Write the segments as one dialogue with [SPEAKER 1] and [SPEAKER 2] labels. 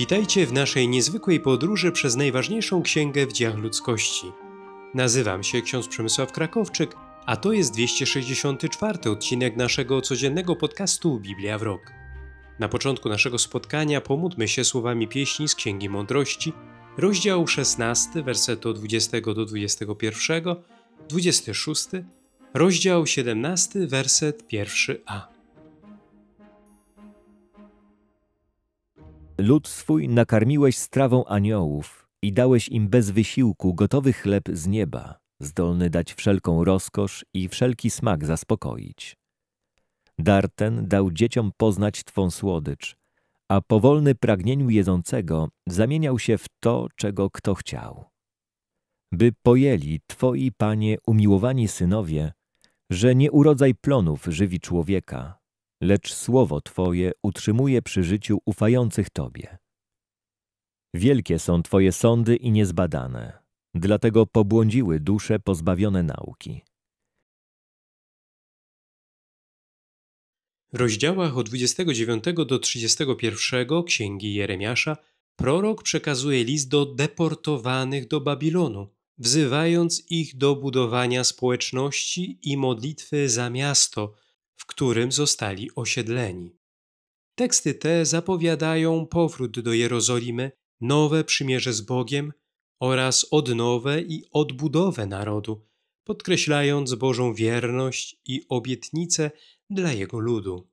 [SPEAKER 1] Witajcie w naszej niezwykłej podróży przez najważniejszą księgę w dziejach ludzkości. Nazywam się ksiądz Przemysław Krakowczyk, a to jest 264 odcinek naszego codziennego podcastu Biblia w rok. Na początku naszego spotkania pomódmy się słowami pieśni z Księgi Mądrości, rozdział 16, werset od 20 do 21, 26, rozdział 17, werset 1a.
[SPEAKER 2] Lud swój nakarmiłeś strawą aniołów i dałeś im bez wysiłku gotowy chleb z nieba, zdolny dać wszelką rozkosz i wszelki smak zaspokoić. Dar ten dał dzieciom poznać Twą słodycz, a powolny pragnieniu jedzącego zamieniał się w to, czego kto chciał. By pojęli Twoi, Panie, umiłowani synowie, że nie urodzaj plonów żywi człowieka, lecz słowo Twoje utrzymuje przy życiu ufających Tobie. Wielkie są Twoje sądy i niezbadane, dlatego pobłądziły dusze pozbawione nauki.
[SPEAKER 1] W rozdziałach od 29 do 31 Księgi Jeremiasza prorok przekazuje list do deportowanych do Babilonu, wzywając ich do budowania społeczności i modlitwy za miasto – w którym zostali osiedleni. Teksty te zapowiadają powrót do Jerozolimy, nowe przymierze z Bogiem oraz odnowę i odbudowę narodu, podkreślając Bożą wierność i obietnice dla jego
[SPEAKER 2] ludu.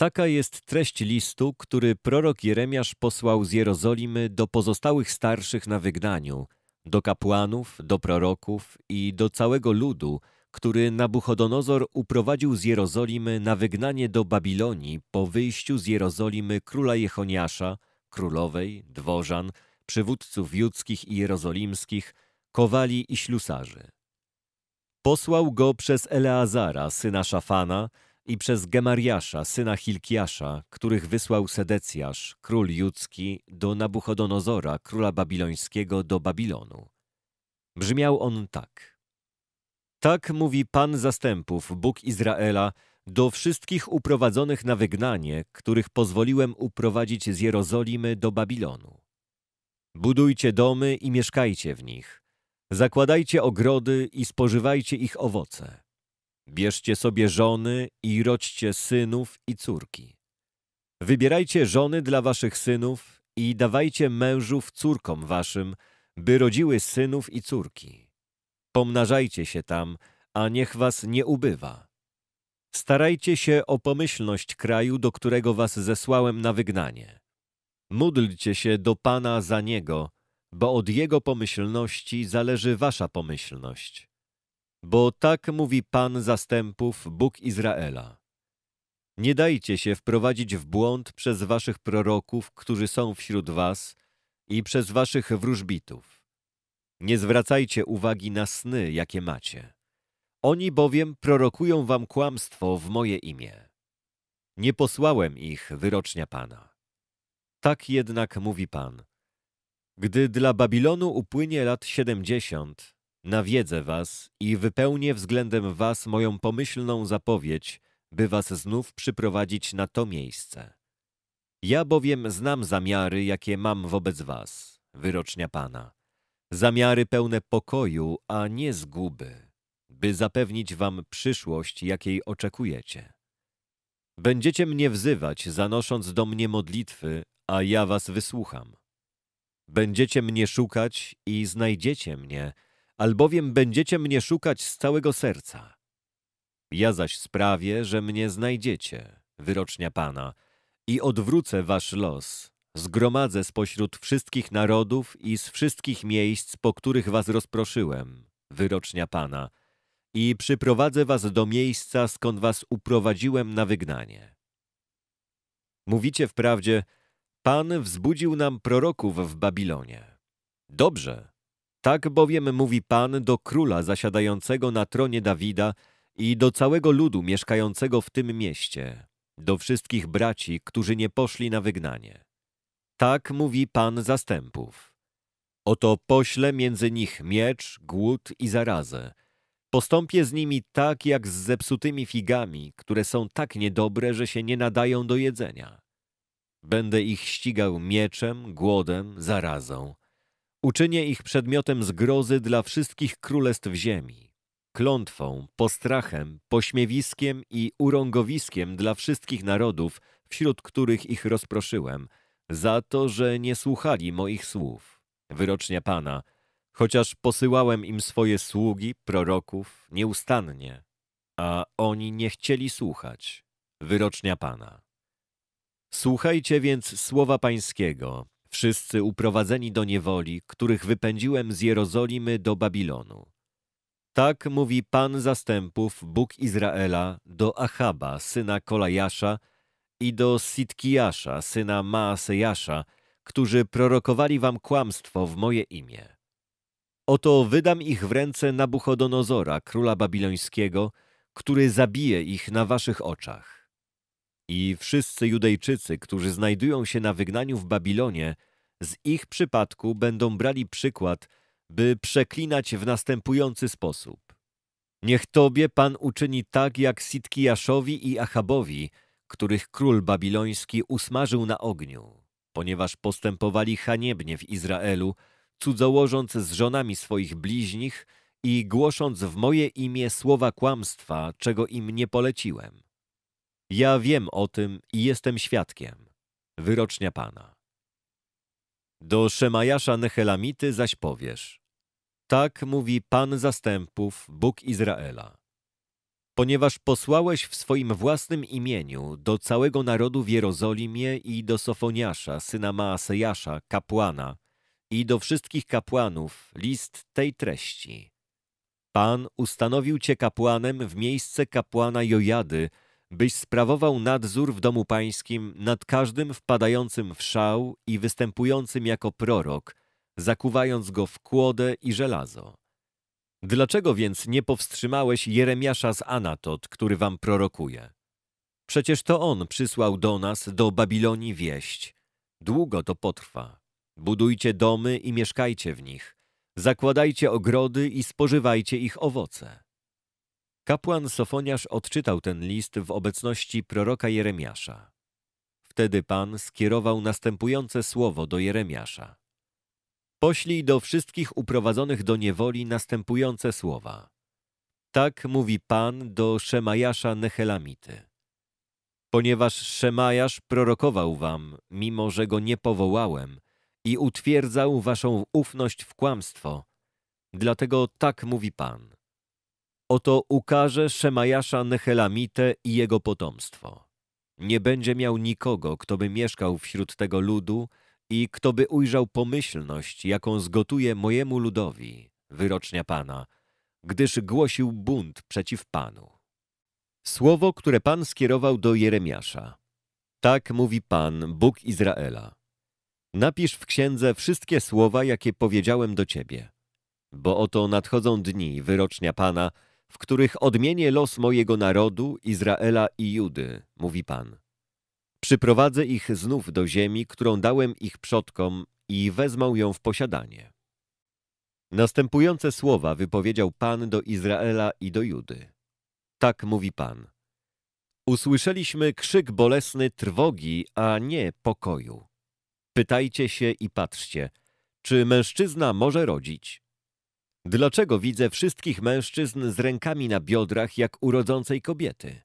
[SPEAKER 2] Taka jest treść listu, który prorok Jeremiasz posłał z Jerozolimy do pozostałych starszych na wygnaniu, do kapłanów, do proroków i do całego ludu, który Nabuchodonozor uprowadził z Jerozolimy na wygnanie do Babilonii po wyjściu z Jerozolimy króla Jechoniasza, królowej, dworzan, przywódców judzkich i jerozolimskich, kowali i ślusarzy. Posłał go przez Eleazara, syna Szafana, i przez Gemariasza, syna Hilkiasza, których wysłał Sedecjasz, król judzki, do Nabuchodonozora, króla babilońskiego, do Babilonu. Brzmiał on tak. Tak mówi Pan zastępów, Bóg Izraela, do wszystkich uprowadzonych na wygnanie, których pozwoliłem uprowadzić z Jerozolimy do Babilonu. Budujcie domy i mieszkajcie w nich. Zakładajcie ogrody i spożywajcie ich owoce. Bierzcie sobie żony i rodźcie synów i córki. Wybierajcie żony dla waszych synów i dawajcie mężów córkom waszym, by rodziły synów i córki. Pomnażajcie się tam, a niech was nie ubywa. Starajcie się o pomyślność kraju, do którego was zesłałem na wygnanie. Módlcie się do Pana za Niego, bo od Jego pomyślności zależy wasza pomyślność. Bo tak mówi Pan zastępów, Bóg Izraela. Nie dajcie się wprowadzić w błąd przez waszych proroków, którzy są wśród was i przez waszych wróżbitów. Nie zwracajcie uwagi na sny, jakie macie. Oni bowiem prorokują wam kłamstwo w moje imię. Nie posłałem ich, wyrocznia Pana. Tak jednak mówi Pan. Gdy dla Babilonu upłynie lat siedemdziesiąt, Nawiedzę was i wypełnię względem was moją pomyślną zapowiedź, by was znów przyprowadzić na to miejsce. Ja bowiem znam zamiary, jakie mam wobec was, wyrocznia Pana. Zamiary pełne pokoju, a nie zguby, by zapewnić wam przyszłość, jakiej oczekujecie. Będziecie mnie wzywać, zanosząc do mnie modlitwy, a ja was wysłucham. Będziecie mnie szukać i znajdziecie mnie, albowiem będziecie mnie szukać z całego serca. Ja zaś sprawię, że mnie znajdziecie, wyrocznia Pana, i odwrócę wasz los. Zgromadzę spośród wszystkich narodów i z wszystkich miejsc, po których was rozproszyłem, wyrocznia Pana, i przyprowadzę was do miejsca, skąd was uprowadziłem na wygnanie. Mówicie wprawdzie, Pan wzbudził nam proroków w Babilonie. Dobrze, tak bowiem mówi Pan do króla zasiadającego na tronie Dawida i do całego ludu mieszkającego w tym mieście, do wszystkich braci, którzy nie poszli na wygnanie. Tak mówi Pan zastępów. Oto pośle między nich miecz, głód i zarazę. Postąpię z nimi tak, jak z zepsutymi figami, które są tak niedobre, że się nie nadają do jedzenia. Będę ich ścigał mieczem, głodem, zarazą – Uczynię ich przedmiotem zgrozy dla wszystkich królestw ziemi, klątwą, postrachem, pośmiewiskiem i urągowiskiem dla wszystkich narodów, wśród których ich rozproszyłem, za to, że nie słuchali moich słów. Wyrocznia Pana, chociaż posyłałem im swoje sługi, proroków, nieustannie, a oni nie chcieli słuchać. Wyrocznia Pana. Słuchajcie więc słowa Pańskiego, wszyscy uprowadzeni do niewoli, których wypędziłem z Jerozolimy do Babilonu. Tak mówi Pan zastępów, Bóg Izraela, do Achaba, syna Kolajasza i do Sitkijasza, syna Maasejasza, którzy prorokowali wam kłamstwo w moje imię. Oto wydam ich w ręce Nabuchodonozora, króla babilońskiego, który zabije ich na waszych oczach. I wszyscy Judejczycy, którzy znajdują się na wygnaniu w Babilonie, z ich przypadku będą brali przykład, by przeklinać w następujący sposób. Niech Tobie Pan uczyni tak jak Sitkijaszowi i Achabowi, których król babiloński usmażył na ogniu, ponieważ postępowali haniebnie w Izraelu, cudzołożąc z żonami swoich bliźnich i głosząc w moje imię słowa kłamstwa, czego im nie poleciłem. Ja wiem o tym i jestem świadkiem. Wyrocznia Pana. Do Szemajasza Nehelamity zaś powiesz. Tak mówi Pan zastępów, Bóg Izraela. Ponieważ posłałeś w swoim własnym imieniu do całego narodu w Jerozolimie i do Sofoniasza, syna Maasejasza, kapłana, i do wszystkich kapłanów list tej treści. Pan ustanowił cię kapłanem w miejsce kapłana Jojady, byś sprawował nadzór w domu pańskim nad każdym wpadającym w szał i występującym jako prorok, zakuwając go w kłodę i żelazo. Dlaczego więc nie powstrzymałeś Jeremiasza z Anatot, który wam prorokuje? Przecież to on przysłał do nas, do Babilonii, wieść. Długo to potrwa. Budujcie domy i mieszkajcie w nich. Zakładajcie ogrody i spożywajcie ich owoce. Kapłan Sofoniarz odczytał ten list w obecności proroka Jeremiasza. Wtedy Pan skierował następujące słowo do Jeremiasza. Poślij do wszystkich uprowadzonych do niewoli następujące słowa. Tak mówi Pan do Szemajasza Nechelamity. Ponieważ Szemajasz prorokował wam, mimo że go nie powołałem, i utwierdzał waszą ufność w kłamstwo, dlatego tak mówi Pan. Oto ukaże Szemajasza Nehelamite i jego potomstwo. Nie będzie miał nikogo, kto by mieszkał wśród tego ludu i kto by ujrzał pomyślność, jaką zgotuje mojemu ludowi, wyrocznia Pana, gdyż głosił bunt przeciw Panu. Słowo, które Pan skierował do Jeremiasza. Tak mówi Pan, Bóg Izraela. Napisz w księdze wszystkie słowa, jakie powiedziałem do ciebie. Bo oto nadchodzą dni, wyrocznia Pana, w których odmienię los mojego narodu, Izraela i Judy, mówi Pan. Przyprowadzę ich znów do ziemi, którą dałem ich przodkom i wezmą ją w posiadanie. Następujące słowa wypowiedział Pan do Izraela i do Judy. Tak mówi Pan. Usłyszeliśmy krzyk bolesny trwogi, a nie pokoju. Pytajcie się i patrzcie, czy mężczyzna może rodzić? Dlaczego widzę wszystkich mężczyzn z rękami na biodrach jak urodzącej kobiety?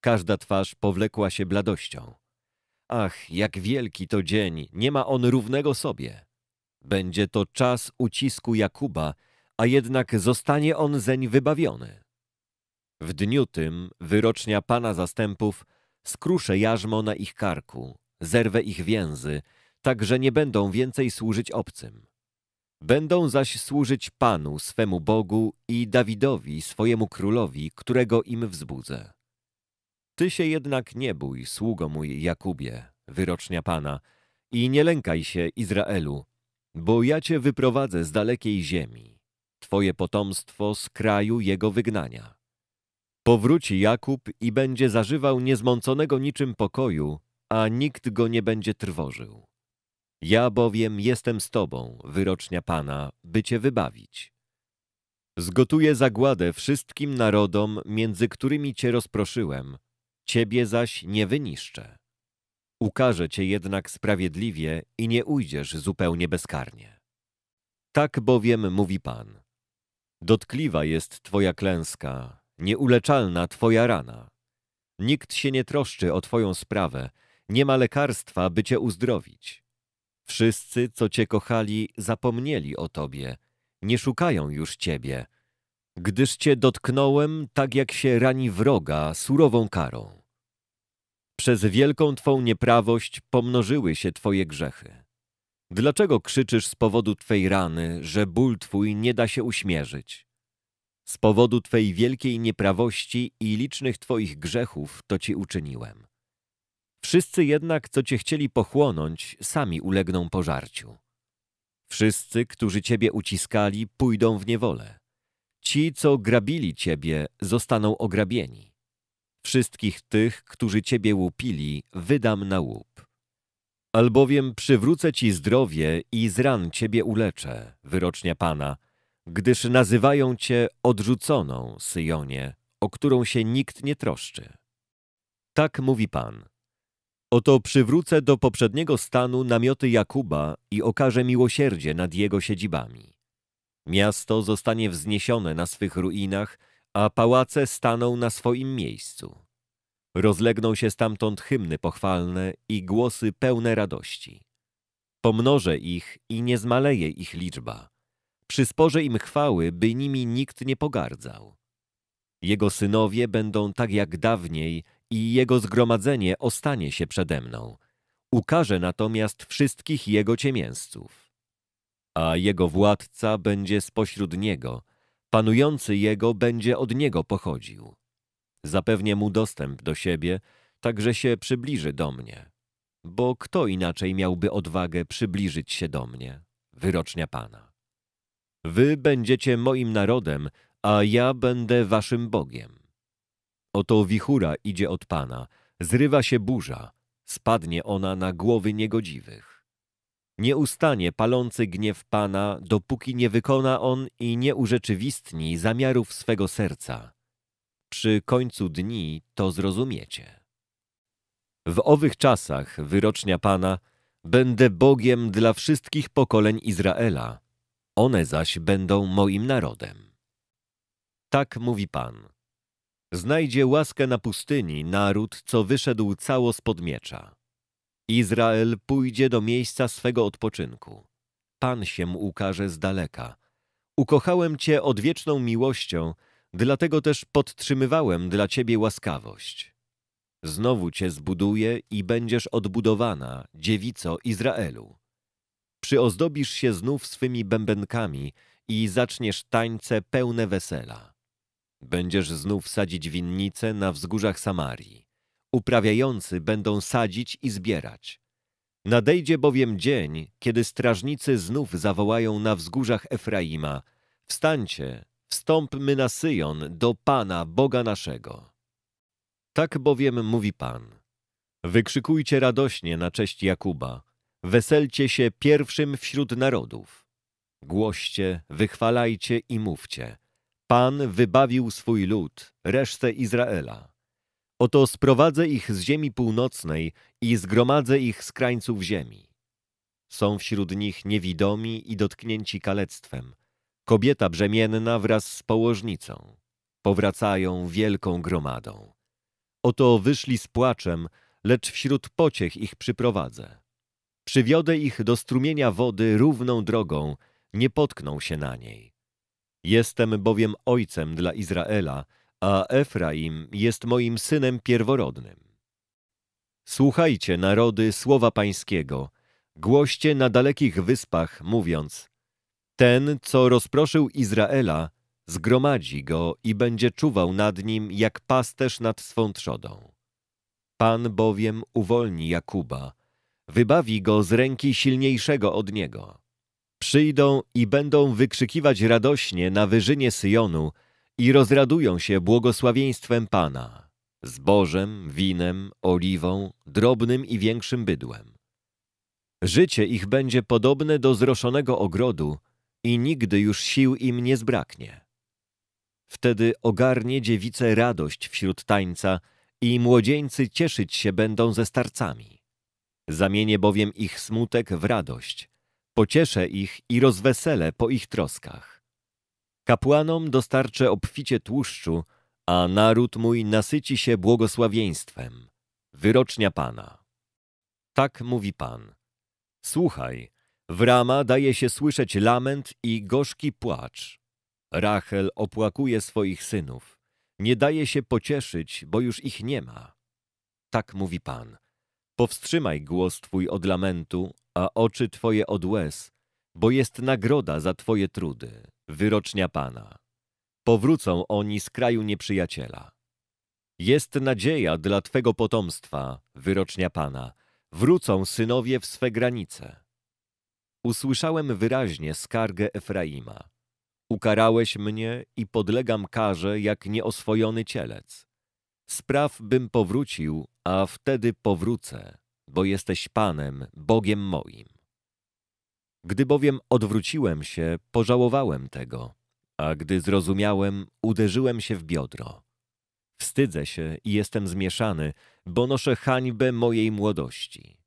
[SPEAKER 2] Każda twarz powlekła się bladością. Ach, jak wielki to dzień, nie ma on równego sobie. Będzie to czas ucisku Jakuba, a jednak zostanie on zeń wybawiony. W dniu tym, wyrocznia Pana zastępów, skruszę jarzmo na ich karku, zerwę ich więzy, tak że nie będą więcej służyć obcym. Będą zaś służyć Panu, swemu Bogu i Dawidowi, swojemu królowi, którego im wzbudzę. Ty się jednak nie bój, sługo mój Jakubie, wyrocznia Pana, i nie lękaj się, Izraelu, bo ja cię wyprowadzę z dalekiej ziemi, twoje potomstwo z kraju jego wygnania. Powróci Jakub i będzie zażywał niezmąconego niczym pokoju, a nikt go nie będzie trwożył. Ja bowiem jestem z Tobą, wyrocznia Pana, by Cię wybawić. Zgotuję zagładę wszystkim narodom, między którymi Cię rozproszyłem, Ciebie zaś nie wyniszczę. Ukażę Cię jednak sprawiedliwie i nie ujdziesz zupełnie bezkarnie. Tak bowiem mówi Pan. Dotkliwa jest Twoja klęska, nieuleczalna Twoja rana. Nikt się nie troszczy o Twoją sprawę, nie ma lekarstwa, by Cię uzdrowić. Wszyscy, co Cię kochali, zapomnieli o Tobie, nie szukają już Ciebie, gdyż Cię dotknąłem tak, jak się rani wroga surową karą. Przez wielką Twą nieprawość pomnożyły się Twoje grzechy. Dlaczego krzyczysz z powodu Twej rany, że ból Twój nie da się uśmierzyć? Z powodu Twej wielkiej nieprawości i licznych Twoich grzechów to Ci uczyniłem. Wszyscy jednak, co cię chcieli pochłonąć, sami ulegną pożarciu. Wszyscy, którzy ciebie uciskali, pójdą w niewolę. Ci, co grabili ciebie, zostaną ograbieni. Wszystkich tych, którzy ciebie łupili, wydam na łup. Albowiem przywrócę ci zdrowie i z ran ciebie uleczę, wyrocznia Pana, gdyż nazywają cię odrzuconą, Syjonie, o którą się nikt nie troszczy. Tak mówi Pan. Oto przywrócę do poprzedniego stanu namioty Jakuba i okażę miłosierdzie nad jego siedzibami. Miasto zostanie wzniesione na swych ruinach, a pałace staną na swoim miejscu. Rozlegną się stamtąd hymny pochwalne i głosy pełne radości. Pomnożę ich i nie zmaleje ich liczba. Przysporzę im chwały, by nimi nikt nie pogardzał. Jego synowie będą tak jak dawniej i jego zgromadzenie ostanie się przede mną. Ukaże natomiast wszystkich jego ciemięzców. A jego władca będzie spośród niego, panujący jego będzie od niego pochodził. Zapewnię mu dostęp do siebie, także się przybliży do mnie. Bo kto inaczej miałby odwagę przybliżyć się do mnie? Wyrocznia Pana. Wy będziecie moim narodem, a ja będę waszym Bogiem. Oto wichura idzie od Pana, zrywa się burza, spadnie ona na głowy niegodziwych. Nie ustanie palący gniew Pana, dopóki nie wykona On i nie urzeczywistni zamiarów swego serca. Przy końcu dni to zrozumiecie. W owych czasach, wyrocznia Pana, będę Bogiem dla wszystkich pokoleń Izraela, one zaś będą moim narodem. Tak mówi Pan. Znajdzie łaskę na pustyni naród, co wyszedł cało spod miecza. Izrael pójdzie do miejsca swego odpoczynku. Pan się mu ukaże z daleka. Ukochałem Cię odwieczną miłością, dlatego też podtrzymywałem dla Ciebie łaskawość. Znowu Cię zbuduję i będziesz odbudowana, dziewico Izraelu. Przyozdobisz się znów swymi bębenkami i zaczniesz tańce pełne wesela. Będziesz znów sadzić winnice na wzgórzach Samarii. Uprawiający będą sadzić i zbierać. Nadejdzie bowiem dzień, kiedy strażnicy znów zawołają na wzgórzach Efraima: Wstańcie, wstąpmy na Syjon do Pana, Boga naszego. Tak bowiem mówi Pan. Wykrzykujcie radośnie na cześć Jakuba, weselcie się pierwszym wśród narodów. Głoście, wychwalajcie i mówcie. Pan wybawił swój lud, resztę Izraela. Oto sprowadzę ich z ziemi północnej i zgromadzę ich z krańców ziemi. Są wśród nich niewidomi i dotknięci kalectwem, kobieta brzemienna wraz z położnicą. Powracają wielką gromadą. Oto wyszli z płaczem, lecz wśród pociech ich przyprowadzę. Przywiodę ich do strumienia wody równą drogą, nie potkną się na niej. Jestem bowiem ojcem dla Izraela, a Efraim jest moim synem pierworodnym. Słuchajcie, narody, słowa pańskiego, głoście na dalekich wyspach, mówiąc Ten, co rozproszył Izraela, zgromadzi go i będzie czuwał nad nim jak pasterz nad swą trzodą. Pan bowiem uwolni Jakuba, wybawi go z ręki silniejszego od niego. Przyjdą i będą wykrzykiwać radośnie na wyżynie Syjonu i rozradują się błogosławieństwem Pana, zbożem, winem, oliwą, drobnym i większym bydłem. Życie ich będzie podobne do zroszonego ogrodu i nigdy już sił im nie zbraknie. Wtedy ogarnie dziewice radość wśród tańca i młodzieńcy cieszyć się będą ze starcami. Zamienię bowiem ich smutek w radość – Pocieszę ich i rozweselę po ich troskach. Kapłanom dostarczę obficie tłuszczu, a naród mój nasyci się błogosławieństwem. Wyrocznia Pana. Tak mówi Pan. Słuchaj, w rama daje się słyszeć lament i gorzki płacz. Rachel opłakuje swoich synów. Nie daje się pocieszyć, bo już ich nie ma. Tak mówi Pan. Powstrzymaj głos Twój od lamentu, a oczy Twoje od łez, bo jest nagroda za Twoje trudy, wyrocznia Pana. Powrócą oni z kraju nieprzyjaciela. Jest nadzieja dla Twego potomstwa, wyrocznia Pana. Wrócą synowie w swe granice. Usłyszałem wyraźnie skargę Efraima. Ukarałeś mnie i podlegam karze jak nieoswojony cielec. Spraw bym powrócił a wtedy powrócę, bo jesteś Panem, Bogiem moim. Gdy bowiem odwróciłem się, pożałowałem tego, a gdy zrozumiałem, uderzyłem się w biodro. Wstydzę się i jestem zmieszany, bo noszę hańbę mojej młodości.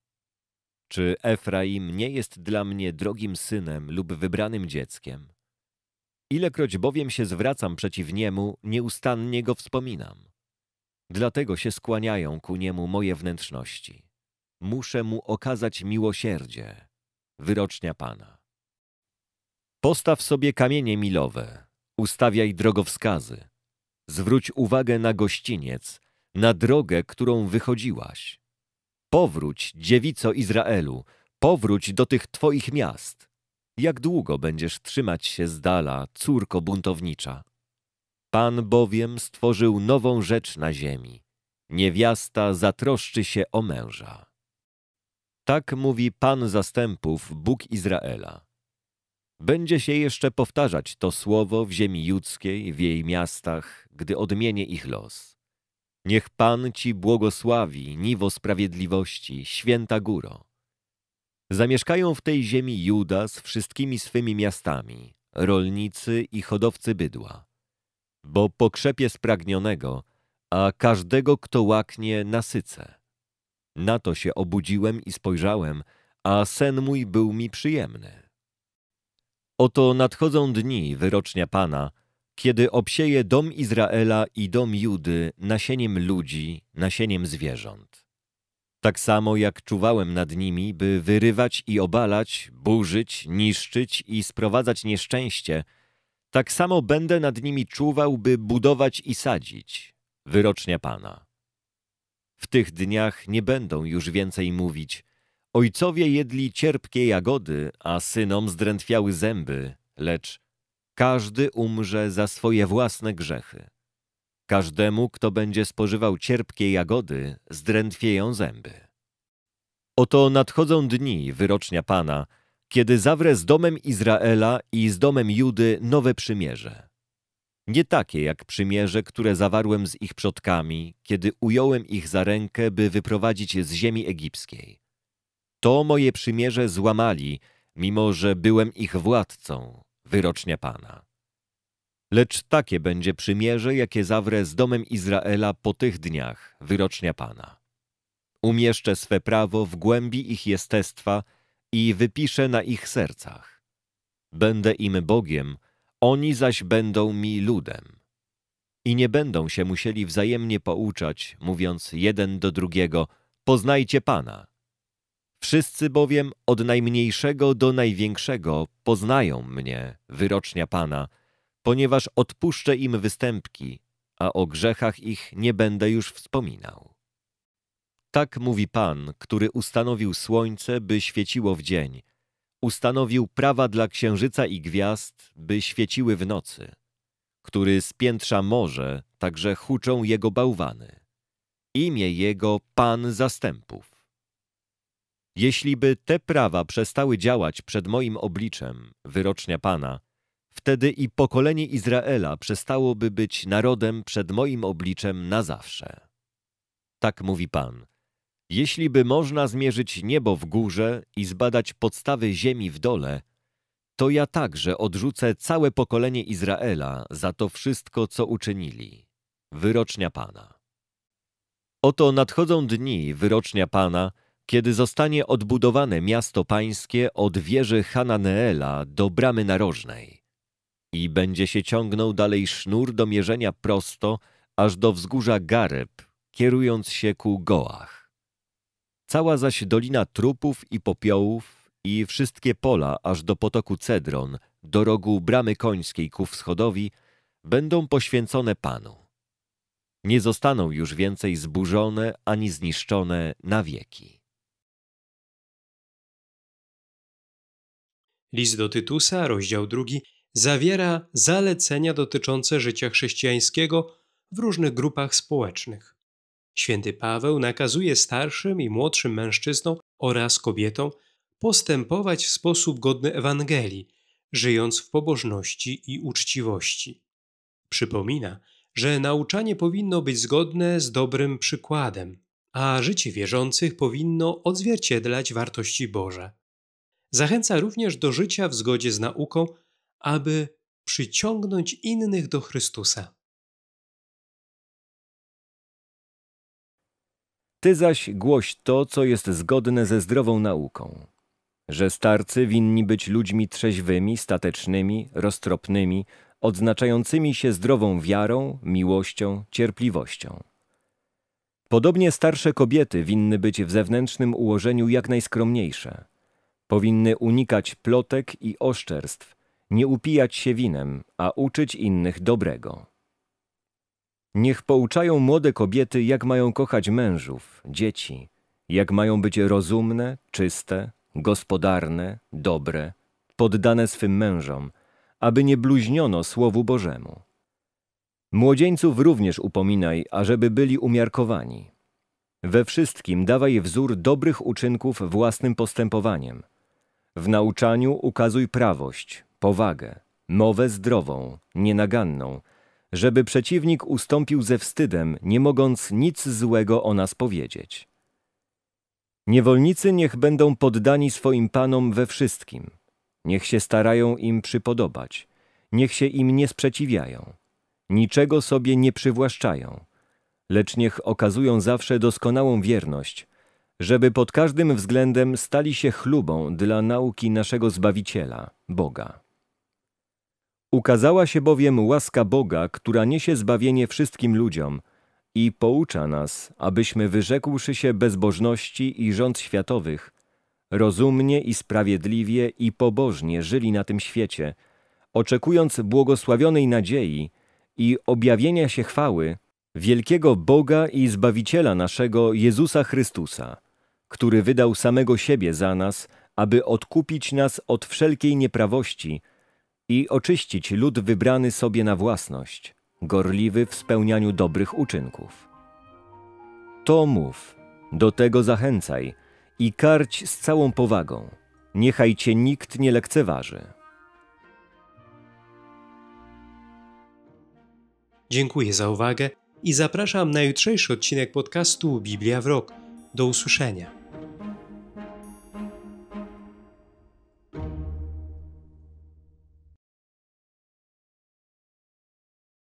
[SPEAKER 2] Czy Efraim nie jest dla mnie drogim synem lub wybranym dzieckiem? Ilekroć bowiem się zwracam przeciw niemu, nieustannie go wspominam. Dlatego się skłaniają ku niemu moje wnętrzności. Muszę mu okazać miłosierdzie, wyrocznia Pana. Postaw sobie kamienie milowe, ustawiaj drogowskazy. Zwróć uwagę na gościniec, na drogę, którą wychodziłaś. Powróć, dziewico Izraelu, powróć do tych twoich miast. Jak długo będziesz trzymać się z dala, córko buntownicza? Pan bowiem stworzył nową rzecz na ziemi. Niewiasta zatroszczy się o męża. Tak mówi Pan zastępów, Bóg Izraela. Będzie się jeszcze powtarzać to słowo w ziemi judzkiej, w jej miastach, gdy odmienię ich los. Niech Pan ci błogosławi, niwo sprawiedliwości, święta góro. Zamieszkają w tej ziemi Juda z wszystkimi swymi miastami, rolnicy i hodowcy bydła bo pokrzepie spragnionego, a każdego, kto łaknie, nasycę. Na to się obudziłem i spojrzałem, a sen mój był mi przyjemny. Oto nadchodzą dni wyrocznia Pana, kiedy obsieje dom Izraela i dom Judy nasieniem ludzi, nasieniem zwierząt. Tak samo jak czuwałem nad nimi, by wyrywać i obalać, burzyć, niszczyć i sprowadzać nieszczęście – tak samo będę nad nimi czuwał, by budować i sadzić, wyrocznia Pana. W tych dniach nie będą już więcej mówić, ojcowie jedli cierpkie jagody, a synom zdrętwiały zęby, lecz każdy umrze za swoje własne grzechy. Każdemu, kto będzie spożywał cierpkie jagody, zdrętwieją zęby. Oto nadchodzą dni, wyrocznia Pana, kiedy zawrę z domem Izraela i z domem Judy nowe przymierze. Nie takie jak przymierze, które zawarłem z ich przodkami, kiedy ująłem ich za rękę, by wyprowadzić je z ziemi egipskiej. To moje przymierze złamali, mimo że byłem ich władcą, wyrocznia Pana. Lecz takie będzie przymierze, jakie zawrę z domem Izraela po tych dniach, wyrocznia Pana. Umieszczę swe prawo w głębi ich jestestwa – i wypiszę na ich sercach. Będę im Bogiem, oni zaś będą mi ludem. I nie będą się musieli wzajemnie pouczać, mówiąc jeden do drugiego, poznajcie Pana. Wszyscy bowiem od najmniejszego do największego poznają mnie, wyrocznia Pana, ponieważ odpuszczę im występki, a o grzechach ich nie będę już wspominał. Tak mówi Pan, który ustanowił słońce, by świeciło w dzień. Ustanowił prawa dla księżyca i gwiazd, by świeciły w nocy. Który spiętrza morze, także huczą jego bałwany. Imię jego Pan zastępów. Jeśli by te prawa przestały działać przed moim obliczem, wyrocznia Pana, wtedy i pokolenie Izraela przestałoby być narodem przed moim obliczem na zawsze. Tak mówi Pan – jeśli by można zmierzyć niebo w górze i zbadać podstawy ziemi w dole, to ja także odrzucę całe pokolenie Izraela za to wszystko, co uczynili. Wyrocznia Pana. Oto nadchodzą dni wyrocznia Pana, kiedy zostanie odbudowane miasto pańskie od wieży Hananeela do bramy narożnej. I będzie się ciągnął dalej sznur do mierzenia prosto, aż do wzgórza Gareb, kierując się ku Goach. Cała zaś dolina trupów i popiołów i wszystkie pola aż do potoku Cedron, do rogu Bramy Końskiej ku wschodowi, będą poświęcone Panu. Nie zostaną już więcej zburzone ani zniszczone na wieki.
[SPEAKER 1] List do Tytusa, rozdział drugi, zawiera zalecenia dotyczące życia chrześcijańskiego w różnych grupach społecznych. Święty Paweł nakazuje starszym i młodszym mężczyznom oraz kobietom postępować w sposób godny Ewangelii, żyjąc w pobożności i uczciwości. Przypomina, że nauczanie powinno być zgodne z dobrym przykładem, a życie wierzących powinno odzwierciedlać wartości Boże. Zachęca również do życia w zgodzie z nauką, aby przyciągnąć innych do Chrystusa.
[SPEAKER 2] Ty zaś głoś to, co jest zgodne ze zdrową nauką. Że starcy winni być ludźmi trzeźwymi, statecznymi, roztropnymi, odznaczającymi się zdrową wiarą, miłością, cierpliwością. Podobnie starsze kobiety winny być w zewnętrznym ułożeniu jak najskromniejsze. Powinny unikać plotek i oszczerstw, nie upijać się winem, a uczyć innych dobrego. Niech pouczają młode kobiety, jak mają kochać mężów, dzieci, jak mają być rozumne, czyste, gospodarne, dobre, poddane swym mężom, aby nie bluźniono Słowu Bożemu. Młodzieńców również upominaj, ażeby byli umiarkowani. We wszystkim dawaj wzór dobrych uczynków własnym postępowaniem. W nauczaniu ukazuj prawość, powagę, mowę zdrową, nienaganną – żeby przeciwnik ustąpił ze wstydem, nie mogąc nic złego o nas powiedzieć. Niewolnicy niech będą poddani swoim panom we wszystkim. Niech się starają im przypodobać. Niech się im nie sprzeciwiają. Niczego sobie nie przywłaszczają. Lecz niech okazują zawsze doskonałą wierność, żeby pod każdym względem stali się chlubą dla nauki naszego Zbawiciela, Boga. Ukazała się bowiem łaska Boga, która niesie zbawienie wszystkim ludziom i poucza nas, abyśmy wyrzekłszy się bezbożności i rząd światowych, rozumnie i sprawiedliwie i pobożnie żyli na tym świecie, oczekując błogosławionej nadziei i objawienia się chwały wielkiego Boga i Zbawiciela naszego Jezusa Chrystusa, który wydał samego siebie za nas, aby odkupić nas od wszelkiej nieprawości – i oczyścić lud wybrany sobie na własność, gorliwy w spełnianiu dobrych uczynków. To mów, do tego zachęcaj i karć z całą powagą. Niechaj cię nikt nie lekceważy.
[SPEAKER 1] Dziękuję za uwagę i zapraszam na jutrzejszy odcinek podcastu Biblia w Rok. Do usłyszenia.